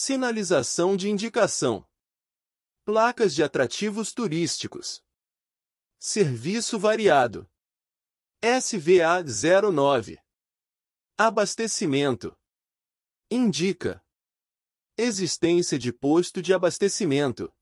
Sinalização de indicação. Placas de atrativos turísticos. Serviço variado. SVA 09. Abastecimento. Indica. Existência de posto de abastecimento.